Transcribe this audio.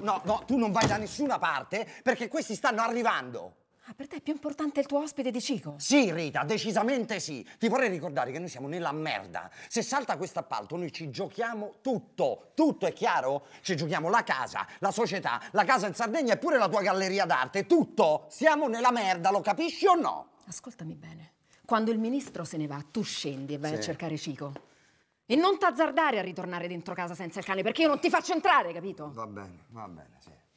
no, no, tu non vai da nessuna parte perché questi stanno arrivando. Ah, per te è più importante il tuo ospite di Cico? Sì, Rita, decisamente sì. Ti vorrei ricordare che noi siamo nella merda. Se salta questo appalto, noi ci giochiamo tutto. Tutto, è chiaro? Ci giochiamo la casa, la società, la casa in Sardegna e pure la tua galleria d'arte. Tutto. Siamo nella merda, lo capisci o no? Ascoltami bene. Quando il ministro se ne va, tu scendi e vai sì. a cercare Cico. E non t'azzardare a ritornare dentro casa senza il cane, perché io non ti faccio entrare, capito? Va bene, va bene, sì.